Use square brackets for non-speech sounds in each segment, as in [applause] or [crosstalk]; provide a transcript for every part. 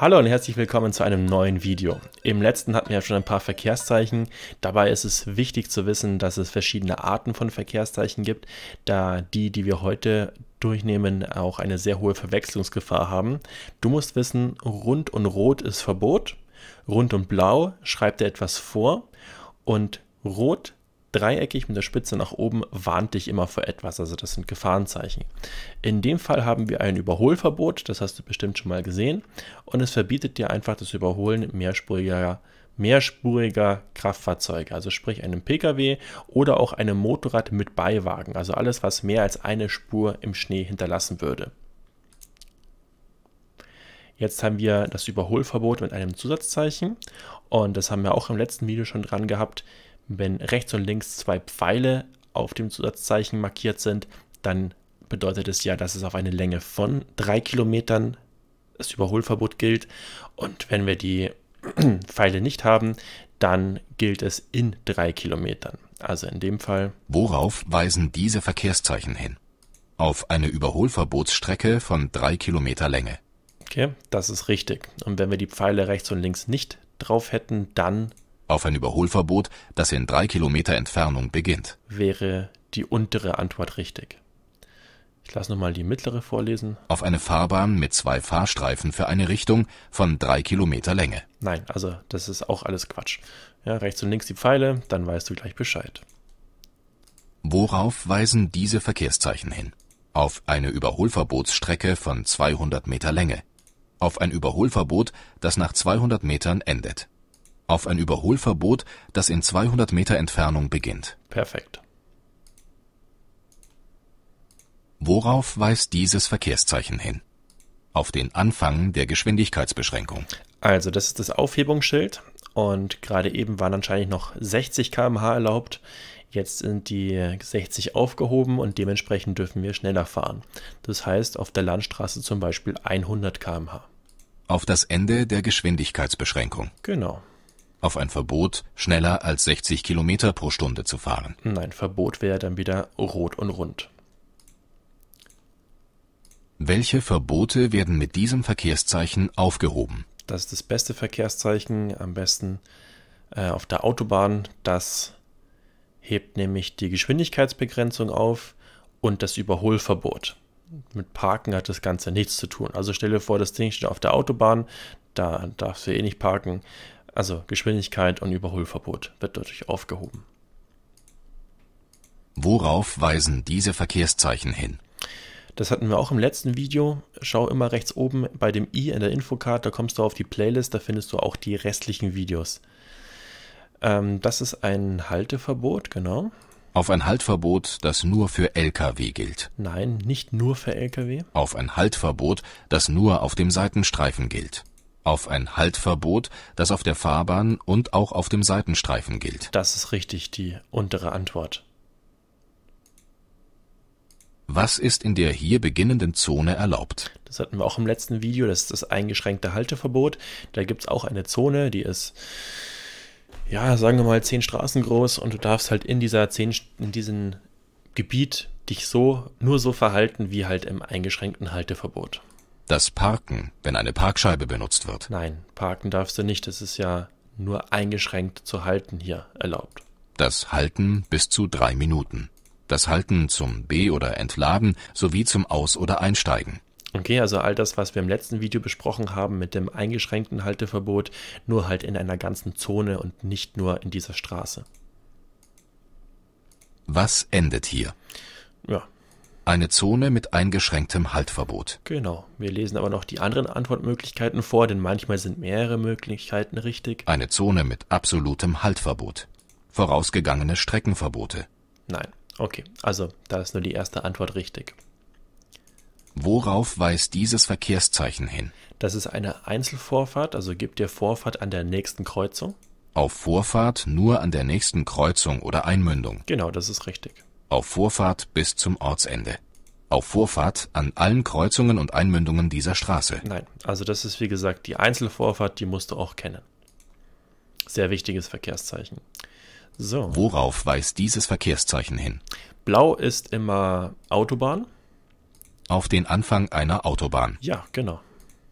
Hallo und herzlich willkommen zu einem neuen Video. Im letzten hatten wir ja schon ein paar Verkehrszeichen. Dabei ist es wichtig zu wissen, dass es verschiedene Arten von Verkehrszeichen gibt, da die, die wir heute durchnehmen, auch eine sehr hohe Verwechslungsgefahr haben. Du musst wissen, rund und rot ist Verbot, rund und blau schreibt dir etwas vor und rot dreieckig mit der Spitze nach oben warnt dich immer vor etwas. Also das sind Gefahrenzeichen. In dem Fall haben wir ein Überholverbot, das hast du bestimmt schon mal gesehen. Und es verbietet dir einfach das Überholen mehrspuriger, mehrspuriger Kraftfahrzeuge. Also sprich einem Pkw oder auch einem Motorrad mit Beiwagen. Also alles, was mehr als eine Spur im Schnee hinterlassen würde. Jetzt haben wir das Überholverbot mit einem Zusatzzeichen und das haben wir auch im letzten Video schon dran gehabt. Wenn rechts und links zwei Pfeile auf dem Zusatzzeichen markiert sind, dann bedeutet es ja, dass es auf eine Länge von drei Kilometern das Überholverbot gilt. Und wenn wir die [clears throat] Pfeile nicht haben, dann gilt es in drei Kilometern. Also in dem Fall. Worauf weisen diese Verkehrszeichen hin? Auf eine Überholverbotsstrecke von drei Kilometer Länge. Okay, das ist richtig. Und wenn wir die Pfeile rechts und links nicht drauf hätten, dann auf ein Überholverbot, das in drei Kilometer Entfernung beginnt. Wäre die untere Antwort richtig. Ich lasse nochmal die mittlere vorlesen. Auf eine Fahrbahn mit zwei Fahrstreifen für eine Richtung von drei Kilometer Länge. Nein, also das ist auch alles Quatsch. Ja, rechts und links die Pfeile, dann weißt du gleich Bescheid. Worauf weisen diese Verkehrszeichen hin? Auf eine Überholverbotsstrecke von 200 Meter Länge. Auf ein Überholverbot, das nach 200 Metern endet auf ein Überholverbot, das in 200 Meter Entfernung beginnt. Perfekt. Worauf weist dieses Verkehrszeichen hin? Auf den Anfang der Geschwindigkeitsbeschränkung. Also, das ist das Aufhebungsschild und gerade eben waren anscheinend noch 60 km/h erlaubt. Jetzt sind die 60 aufgehoben und dementsprechend dürfen wir schneller fahren. Das heißt auf der Landstraße zum Beispiel 100 km/h. Auf das Ende der Geschwindigkeitsbeschränkung. Genau auf ein Verbot, schneller als 60 Kilometer pro Stunde zu fahren. Nein, Verbot wäre dann wieder rot und rund. Welche Verbote werden mit diesem Verkehrszeichen aufgehoben? Das ist das beste Verkehrszeichen, am besten äh, auf der Autobahn. Das hebt nämlich die Geschwindigkeitsbegrenzung auf und das Überholverbot. Mit Parken hat das Ganze nichts zu tun. Also stell dir vor, das Ding steht auf der Autobahn, da darfst du eh nicht parken. Also Geschwindigkeit und Überholverbot wird dadurch aufgehoben. Worauf weisen diese Verkehrszeichen hin? Das hatten wir auch im letzten Video. Schau immer rechts oben bei dem i in der Infocard, da kommst du auf die Playlist, da findest du auch die restlichen Videos. Ähm, das ist ein Halteverbot, genau. Auf ein Haltverbot, das nur für Lkw gilt. Nein, nicht nur für Lkw. Auf ein Haltverbot, das nur auf dem Seitenstreifen gilt auf ein Haltverbot, das auf der Fahrbahn und auch auf dem Seitenstreifen gilt. Das ist richtig die untere Antwort. Was ist in der hier beginnenden Zone erlaubt? Das hatten wir auch im letzten Video, das ist das eingeschränkte Halteverbot. Da gibt es auch eine Zone, die ist, ja, sagen wir mal, zehn Straßen groß und du darfst halt in dieser zehn, in diesem Gebiet dich so, nur so verhalten, wie halt im eingeschränkten Halteverbot. Das Parken, wenn eine Parkscheibe benutzt wird. Nein, parken darfst du nicht. Es ist ja nur eingeschränkt zu halten hier erlaubt. Das Halten bis zu drei Minuten. Das Halten zum B- oder Entladen sowie zum Aus- oder Einsteigen. Okay, also all das, was wir im letzten Video besprochen haben mit dem eingeschränkten Halteverbot, nur halt in einer ganzen Zone und nicht nur in dieser Straße. Was endet hier? Ja, eine Zone mit eingeschränktem Haltverbot. Genau. Wir lesen aber noch die anderen Antwortmöglichkeiten vor, denn manchmal sind mehrere Möglichkeiten richtig. Eine Zone mit absolutem Haltverbot. Vorausgegangene Streckenverbote. Nein. Okay. Also, da ist nur die erste Antwort richtig. Worauf weist dieses Verkehrszeichen hin? Das ist eine Einzelvorfahrt, also gibt dir Vorfahrt an der nächsten Kreuzung. Auf Vorfahrt nur an der nächsten Kreuzung oder Einmündung. Genau, das ist richtig auf Vorfahrt bis zum Ortsende. Auf Vorfahrt an allen Kreuzungen und Einmündungen dieser Straße. Nein, also das ist wie gesagt die Einzelvorfahrt, die musst du auch kennen. Sehr wichtiges Verkehrszeichen. So. Worauf weist dieses Verkehrszeichen hin? Blau ist immer Autobahn. Auf den Anfang einer Autobahn. Ja, genau.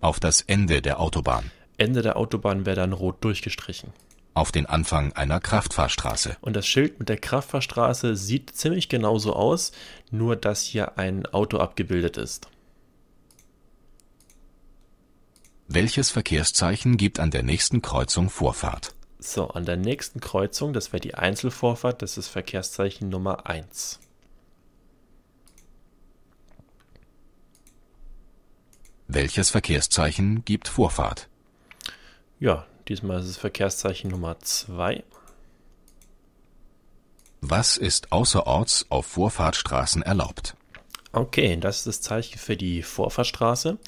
Auf das Ende der Autobahn. Ende der Autobahn wäre dann rot durchgestrichen auf den Anfang einer Kraftfahrstraße. Und das Schild mit der Kraftfahrstraße sieht ziemlich genauso aus, nur dass hier ein Auto abgebildet ist. Welches Verkehrszeichen gibt an der nächsten Kreuzung Vorfahrt? So, an der nächsten Kreuzung, das wäre die Einzelvorfahrt, das ist Verkehrszeichen Nummer 1. Welches Verkehrszeichen gibt Vorfahrt? Ja, Diesmal ist es Verkehrszeichen Nummer 2. Was ist außerorts auf Vorfahrtsstraßen erlaubt? Okay, das ist das Zeichen für die Vorfahrtsstraße.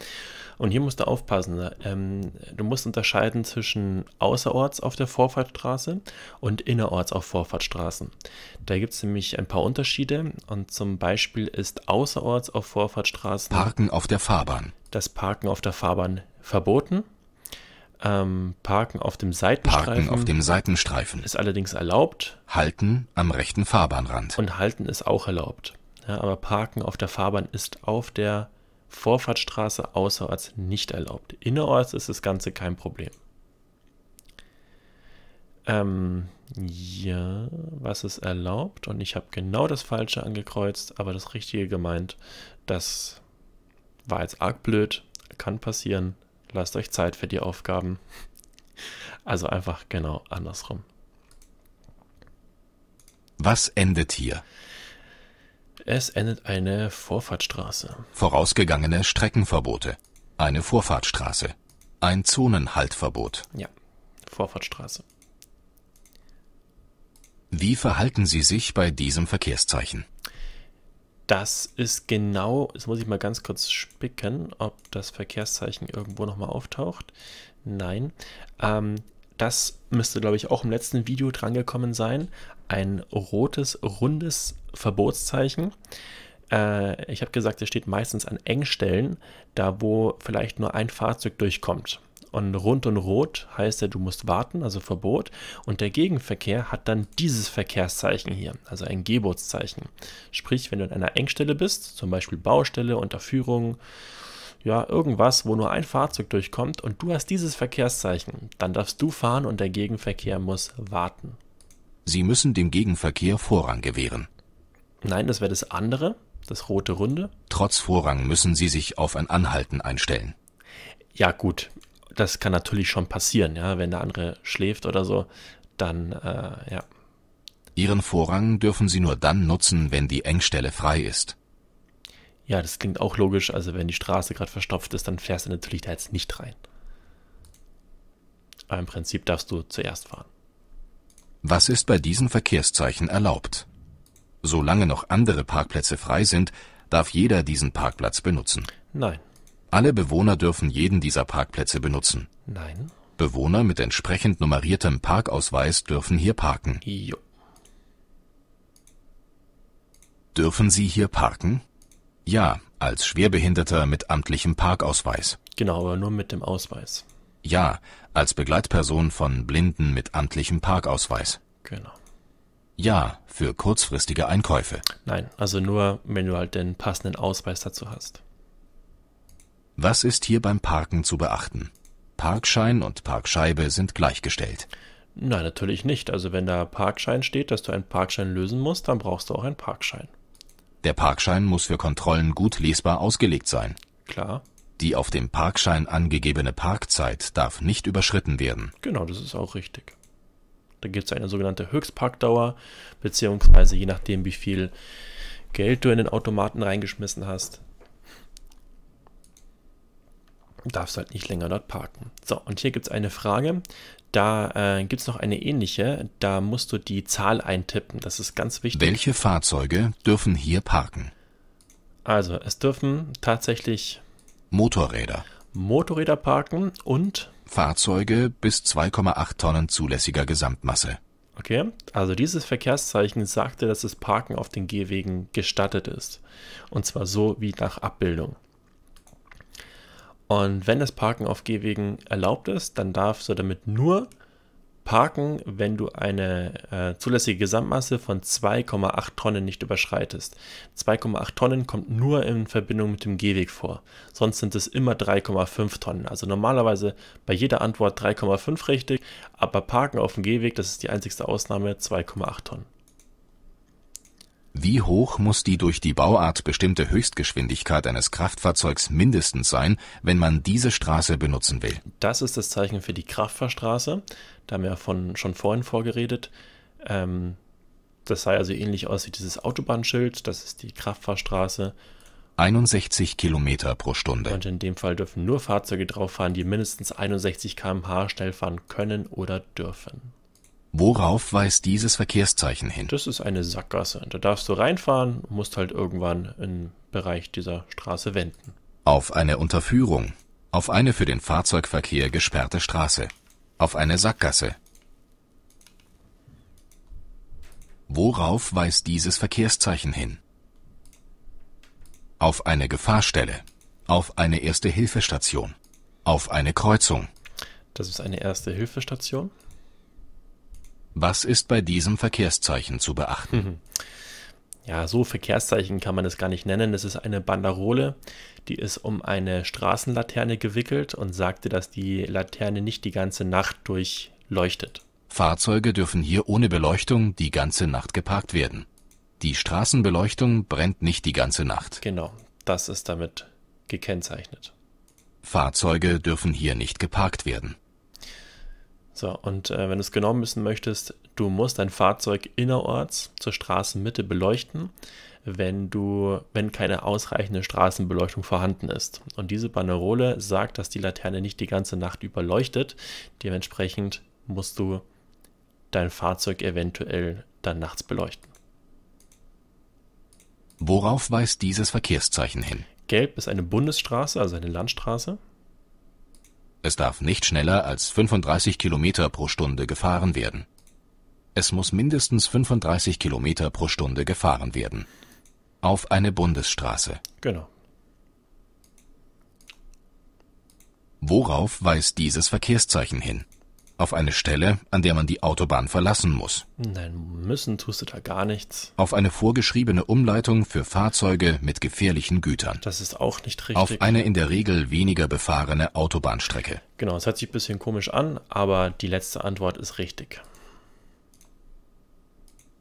Und hier musst du aufpassen. Ne? Ähm, du musst unterscheiden zwischen außerorts auf der Vorfahrtsstraße und innerorts auf Vorfahrtsstraßen. Da gibt es nämlich ein paar Unterschiede. Und zum Beispiel ist außerorts auf Vorfahrtsstraßen. Parken auf der Fahrbahn. Das Parken auf der Fahrbahn verboten. Ähm, Parken auf dem Seitenstreifen. Parken auf dem Seitenstreifen. Ist allerdings erlaubt. Halten am rechten Fahrbahnrand. Und halten ist auch erlaubt. Ja, aber Parken auf der Fahrbahn ist auf der Vorfahrtstraße außerorts nicht erlaubt. Innerorts ist das Ganze kein Problem. Ähm, ja, was ist erlaubt? Und ich habe genau das Falsche angekreuzt, aber das Richtige gemeint. Das war jetzt arg blöd, kann passieren, Lasst euch Zeit für die Aufgaben. Also einfach genau andersrum. Was endet hier? Es endet eine Vorfahrtsstraße. Vorausgegangene Streckenverbote. Eine Vorfahrtsstraße. Ein Zonenhaltverbot. Ja, Vorfahrtsstraße. Wie verhalten Sie sich bei diesem Verkehrszeichen? das ist genau, jetzt muss ich mal ganz kurz spicken, ob das Verkehrszeichen irgendwo nochmal auftaucht. Nein. Ähm, das müsste, glaube ich, auch im letzten Video drangekommen sein. Ein rotes, rundes Verbotszeichen. Äh, ich habe gesagt, es steht meistens an Engstellen, da wo vielleicht nur ein Fahrzeug durchkommt. Und rund und rot heißt ja, du musst warten, also Verbot. Und der Gegenverkehr hat dann dieses Verkehrszeichen hier, also ein Geburtszeichen. Sprich, wenn du in einer Engstelle bist, zum Beispiel Baustelle, Unterführung, ja, irgendwas, wo nur ein Fahrzeug durchkommt und du hast dieses Verkehrszeichen, dann darfst du fahren und der Gegenverkehr muss warten. Sie müssen dem Gegenverkehr Vorrang gewähren. Nein, das wäre das andere, das rote Runde. Trotz Vorrang müssen Sie sich auf ein Anhalten einstellen. Ja gut, das kann natürlich schon passieren, ja, wenn der andere schläft oder so, dann äh, ja. Ihren Vorrang dürfen Sie nur dann nutzen, wenn die Engstelle frei ist. Ja, das klingt auch logisch. Also wenn die Straße gerade verstopft ist, dann fährst du natürlich da jetzt nicht rein. Aber im Prinzip darfst du zuerst fahren. Was ist bei diesen Verkehrszeichen erlaubt? Solange noch andere Parkplätze frei sind, darf jeder diesen Parkplatz benutzen. Nein, alle Bewohner dürfen jeden dieser Parkplätze benutzen. Nein. Bewohner mit entsprechend nummeriertem Parkausweis dürfen hier parken. Jo. Dürfen Sie hier parken? Ja, als Schwerbehinderter mit amtlichem Parkausweis. Genau, aber nur mit dem Ausweis. Ja, als Begleitperson von Blinden mit amtlichem Parkausweis. Genau. Ja, für kurzfristige Einkäufe. Nein, also nur, wenn du halt den passenden Ausweis dazu hast. Was ist hier beim Parken zu beachten? Parkschein und Parkscheibe sind gleichgestellt. Nein, natürlich nicht. Also wenn da Parkschein steht, dass du einen Parkschein lösen musst, dann brauchst du auch einen Parkschein. Der Parkschein muss für Kontrollen gut lesbar ausgelegt sein. Klar. Die auf dem Parkschein angegebene Parkzeit darf nicht überschritten werden. Genau, das ist auch richtig. Da gibt es eine sogenannte Höchstparkdauer, beziehungsweise je nachdem, wie viel Geld du in den Automaten reingeschmissen hast, darfst halt nicht länger dort parken. So, und hier gibt es eine Frage. Da äh, gibt es noch eine ähnliche. Da musst du die Zahl eintippen. Das ist ganz wichtig. Welche Fahrzeuge dürfen hier parken? Also, es dürfen tatsächlich Motorräder. Motorräder parken und Fahrzeuge bis 2,8 Tonnen zulässiger Gesamtmasse. Okay, also dieses Verkehrszeichen sagte, dass das Parken auf den Gehwegen gestattet ist. Und zwar so wie nach Abbildung. Und wenn das Parken auf Gehwegen erlaubt ist, dann darfst du damit nur parken, wenn du eine äh, zulässige Gesamtmasse von 2,8 Tonnen nicht überschreitest. 2,8 Tonnen kommt nur in Verbindung mit dem Gehweg vor. Sonst sind es immer 3,5 Tonnen. Also normalerweise bei jeder Antwort 3,5 richtig, aber parken auf dem Gehweg, das ist die einzigste Ausnahme, 2,8 Tonnen. Wie hoch muss die durch die Bauart bestimmte Höchstgeschwindigkeit eines Kraftfahrzeugs mindestens sein, wenn man diese Straße benutzen will? Das ist das Zeichen für die Kraftfahrstraße. Da haben wir von, schon vorhin vorgeredet. Ähm, das sah also ähnlich aus wie dieses Autobahnschild. Das ist die Kraftfahrstraße. 61 Kilometer pro Stunde. Und in dem Fall dürfen nur Fahrzeuge drauf fahren, die mindestens 61 km/h schnell fahren können oder dürfen. Worauf weist dieses Verkehrszeichen hin? Das ist eine Sackgasse. Da darfst du reinfahren musst halt irgendwann im Bereich dieser Straße wenden. Auf eine Unterführung. Auf eine für den Fahrzeugverkehr gesperrte Straße. Auf eine Sackgasse. Worauf weist dieses Verkehrszeichen hin? Auf eine Gefahrstelle. Auf eine erste hilfestation Auf eine Kreuzung. Das ist eine erste hilfestation was ist bei diesem Verkehrszeichen zu beachten? Mhm. Ja, so Verkehrszeichen kann man es gar nicht nennen. Es ist eine Banderole, die ist um eine Straßenlaterne gewickelt und sagte, dass die Laterne nicht die ganze Nacht durch leuchtet. Fahrzeuge dürfen hier ohne Beleuchtung die ganze Nacht geparkt werden. Die Straßenbeleuchtung brennt nicht die ganze Nacht. Genau, das ist damit gekennzeichnet. Fahrzeuge dürfen hier nicht geparkt werden. So, und äh, wenn du es genau wissen möchtest, du musst dein Fahrzeug innerorts zur Straßenmitte beleuchten, wenn, du, wenn keine ausreichende Straßenbeleuchtung vorhanden ist. Und diese Banderole sagt, dass die Laterne nicht die ganze Nacht über leuchtet. Dementsprechend musst du dein Fahrzeug eventuell dann nachts beleuchten. Worauf weist dieses Verkehrszeichen hin? Gelb ist eine Bundesstraße, also eine Landstraße. Es darf nicht schneller als 35 km Stunde gefahren werden. Es muss mindestens 35 km Stunde gefahren werden. Auf eine Bundesstraße. Genau. Worauf weist dieses Verkehrszeichen hin auf eine Stelle, an der man die Autobahn verlassen muss. Nein, müssen tust du da gar nichts. Auf eine vorgeschriebene Umleitung für Fahrzeuge mit gefährlichen Gütern. Das ist auch nicht richtig. Auf eine in der Regel weniger befahrene Autobahnstrecke. Genau, es hört sich ein bisschen komisch an, aber die letzte Antwort ist richtig.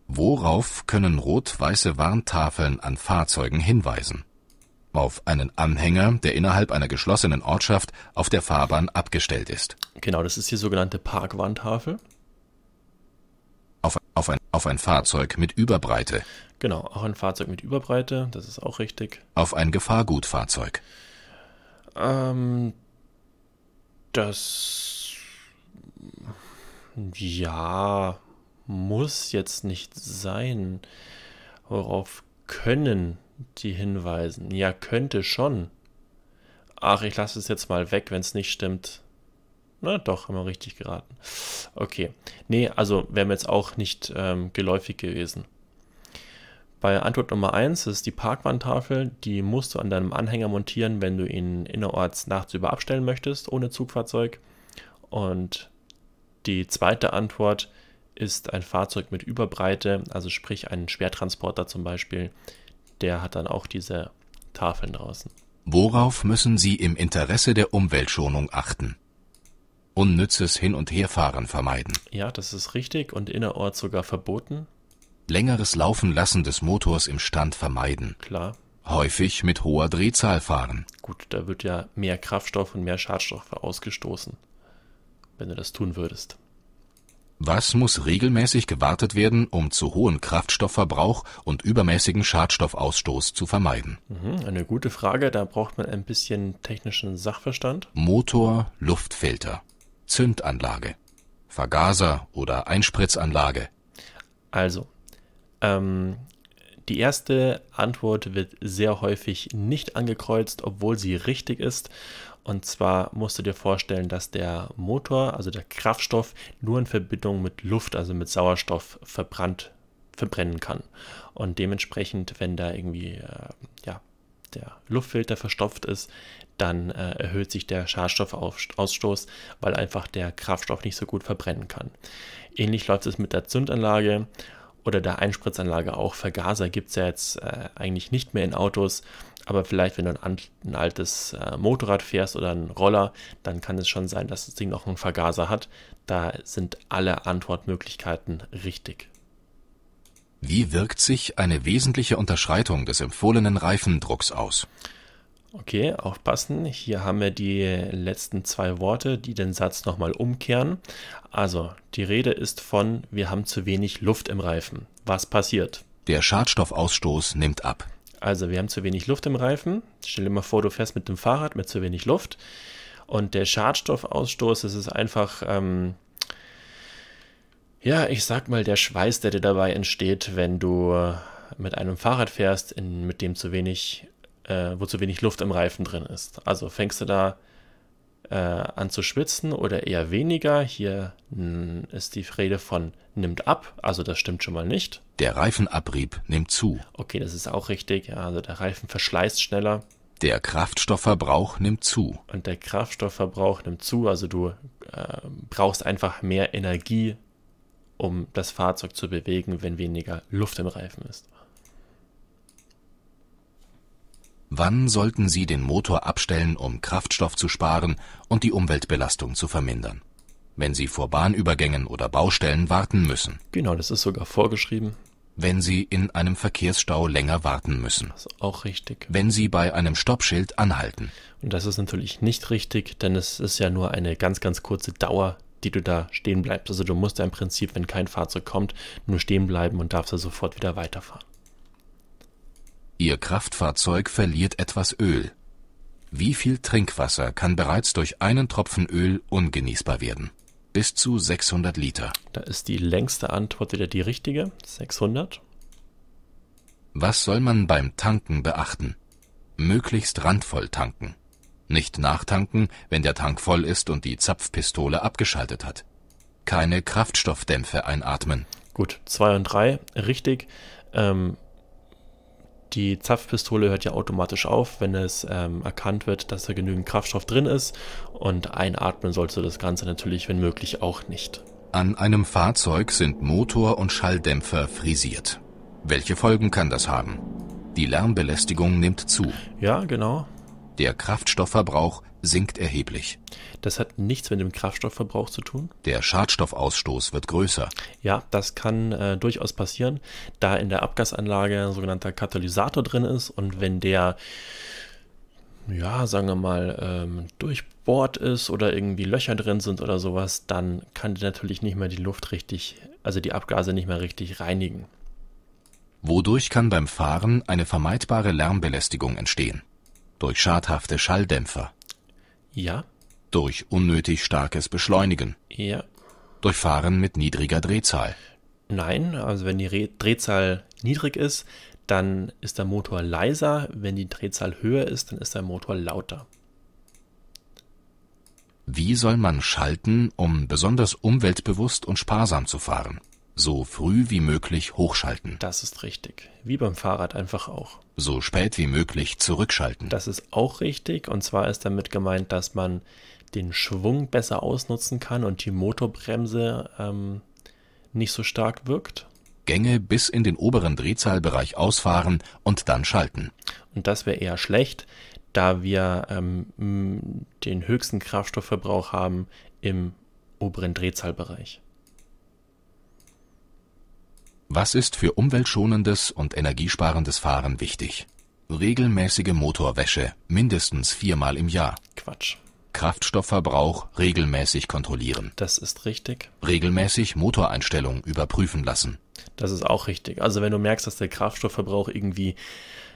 Worauf können rot-weiße Warntafeln an Fahrzeugen hinweisen? auf einen Anhänger, der innerhalb einer geschlossenen Ortschaft auf der Fahrbahn abgestellt ist. Genau, das ist die sogenannte Parkwandtafel. Auf, auf, ein, auf ein Fahrzeug mit Überbreite. Genau, auch ein Fahrzeug mit Überbreite, das ist auch richtig. Auf ein Gefahrgutfahrzeug. Ähm, das. Ja, muss jetzt nicht sein. Worauf können die hinweisen. Ja, könnte schon. Ach, ich lasse es jetzt mal weg, wenn es nicht stimmt. Na doch, haben wir richtig geraten. Okay. Nee, also wäre mir jetzt auch nicht ähm, geläufig gewesen. Bei Antwort Nummer 1 ist die Parkwandtafel, die musst du an deinem Anhänger montieren, wenn du ihn innerorts nachts über abstellen möchtest, ohne Zugfahrzeug. Und die zweite Antwort ist ein Fahrzeug mit Überbreite, also sprich einen Schwertransporter zum Beispiel, der hat dann auch diese Tafeln draußen. Worauf müssen Sie im Interesse der Umweltschonung achten? Unnützes Hin- und Herfahren vermeiden. Ja, das ist richtig und innerorts sogar verboten. Längeres Laufen lassen des Motors im Stand vermeiden. Klar. Häufig mit hoher Drehzahl fahren. Gut, da wird ja mehr Kraftstoff und mehr Schadstoffe ausgestoßen, wenn du das tun würdest. Was muss regelmäßig gewartet werden, um zu hohen Kraftstoffverbrauch und übermäßigen Schadstoffausstoß zu vermeiden? Mhm, eine gute Frage, da braucht man ein bisschen technischen Sachverstand. Motor, Luftfilter, Zündanlage, Vergaser oder Einspritzanlage. Also, ähm, die erste Antwort wird sehr häufig nicht angekreuzt, obwohl sie richtig ist. Und zwar musst du dir vorstellen, dass der Motor, also der Kraftstoff, nur in Verbindung mit Luft, also mit Sauerstoff, verbrannt, verbrennen kann. Und dementsprechend, wenn da irgendwie äh, ja, der Luftfilter verstopft ist, dann äh, erhöht sich der Schadstoffausstoß, weil einfach der Kraftstoff nicht so gut verbrennen kann. Ähnlich läuft es mit der Zündanlage oder der Einspritzanlage auch. Vergaser gibt es ja jetzt äh, eigentlich nicht mehr in Autos, aber vielleicht, wenn du ein, ein altes äh, Motorrad fährst oder einen Roller, dann kann es schon sein, dass das Ding noch einen Vergaser hat. Da sind alle Antwortmöglichkeiten richtig. Wie wirkt sich eine wesentliche Unterschreitung des empfohlenen Reifendrucks aus? Okay, aufpassen. Hier haben wir die letzten zwei Worte, die den Satz nochmal umkehren. Also, die Rede ist von, wir haben zu wenig Luft im Reifen. Was passiert? Der Schadstoffausstoß nimmt ab. Also, wir haben zu wenig Luft im Reifen. Stell dir mal vor, du fährst mit dem Fahrrad mit zu wenig Luft. Und der Schadstoffausstoß, das ist einfach, ähm, ja, ich sag mal, der Schweiß, der dir dabei entsteht, wenn du mit einem Fahrrad fährst, in, mit dem zu wenig äh, wo zu wenig Luft im Reifen drin ist. Also fängst du da äh, an zu schwitzen oder eher weniger. Hier mh, ist die Rede von nimmt ab, also das stimmt schon mal nicht. Der Reifenabrieb nimmt zu. Okay, das ist auch richtig. Ja, also der Reifen verschleißt schneller. Der Kraftstoffverbrauch nimmt zu. Und der Kraftstoffverbrauch nimmt zu, also du äh, brauchst einfach mehr Energie, um das Fahrzeug zu bewegen, wenn weniger Luft im Reifen ist. Wann sollten Sie den Motor abstellen, um Kraftstoff zu sparen und die Umweltbelastung zu vermindern? Wenn Sie vor Bahnübergängen oder Baustellen warten müssen. Genau, das ist sogar vorgeschrieben. Wenn Sie in einem Verkehrsstau länger warten müssen. Das ist auch richtig. Wenn Sie bei einem Stoppschild anhalten. Und das ist natürlich nicht richtig, denn es ist ja nur eine ganz, ganz kurze Dauer, die du da stehen bleibst. Also du musst ja im Prinzip, wenn kein Fahrzeug kommt, nur stehen bleiben und darfst ja sofort wieder weiterfahren. Ihr Kraftfahrzeug verliert etwas Öl. Wie viel Trinkwasser kann bereits durch einen Tropfen Öl ungenießbar werden? Bis zu 600 Liter. Da ist die längste Antwort wieder die richtige. 600. Was soll man beim Tanken beachten? Möglichst randvoll tanken. Nicht nachtanken, wenn der Tank voll ist und die Zapfpistole abgeschaltet hat. Keine Kraftstoffdämpfe einatmen. Gut, 2 und 3, richtig. Ähm, die Zapfpistole hört ja automatisch auf, wenn es ähm, erkannt wird, dass da genügend Kraftstoff drin ist und einatmen sollst du das Ganze natürlich, wenn möglich, auch nicht. An einem Fahrzeug sind Motor und Schalldämpfer frisiert. Welche Folgen kann das haben? Die Lärmbelästigung nimmt zu. Ja, genau. Der Kraftstoffverbrauch sinkt erheblich. Das hat nichts mit dem Kraftstoffverbrauch zu tun. Der Schadstoffausstoß wird größer. Ja, das kann äh, durchaus passieren, da in der Abgasanlage ein sogenannter Katalysator drin ist und wenn der ja, sagen wir mal, ähm, durchbohrt ist oder irgendwie Löcher drin sind oder sowas, dann kann die natürlich nicht mehr die Luft richtig, also die Abgase nicht mehr richtig reinigen. Wodurch kann beim Fahren eine vermeidbare Lärmbelästigung entstehen? Durch schadhafte Schalldämpfer. Ja. Durch unnötig starkes Beschleunigen. Ja. Durch Fahren mit niedriger Drehzahl. Nein, also wenn die Re Drehzahl niedrig ist, dann ist der Motor leiser. Wenn die Drehzahl höher ist, dann ist der Motor lauter. Wie soll man schalten, um besonders umweltbewusst und sparsam zu fahren? So früh wie möglich hochschalten. Das ist richtig. Wie beim Fahrrad einfach auch so spät wie möglich zurückschalten. Das ist auch richtig. Und zwar ist damit gemeint, dass man den Schwung besser ausnutzen kann und die Motorbremse ähm, nicht so stark wirkt. Gänge bis in den oberen Drehzahlbereich ausfahren und dann schalten. Und das wäre eher schlecht, da wir ähm, den höchsten Kraftstoffverbrauch haben im oberen Drehzahlbereich. Was ist für umweltschonendes und energiesparendes Fahren wichtig? Regelmäßige Motorwäsche, mindestens viermal im Jahr. Quatsch. Kraftstoffverbrauch regelmäßig kontrollieren. Das ist richtig. Regelmäßig Motoreinstellung überprüfen lassen. Das ist auch richtig. Also wenn du merkst, dass der Kraftstoffverbrauch irgendwie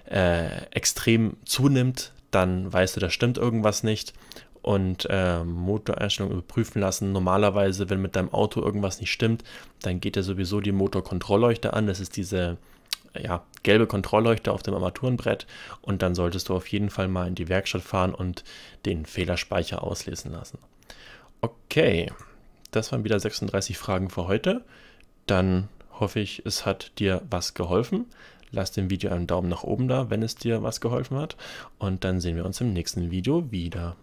äh, extrem zunimmt, dann weißt du, da stimmt irgendwas nicht und äh, Motoreinstellungen überprüfen lassen. Normalerweise, wenn mit deinem Auto irgendwas nicht stimmt, dann geht ja sowieso die Motorkontrollleuchte an. Das ist diese ja, gelbe Kontrollleuchte auf dem Armaturenbrett und dann solltest du auf jeden Fall mal in die Werkstatt fahren und den Fehlerspeicher auslesen lassen. Okay, das waren wieder 36 Fragen für heute. Dann hoffe ich, es hat dir was geholfen. Lass dem Video einen Daumen nach oben da, wenn es dir was geholfen hat. Und dann sehen wir uns im nächsten Video wieder.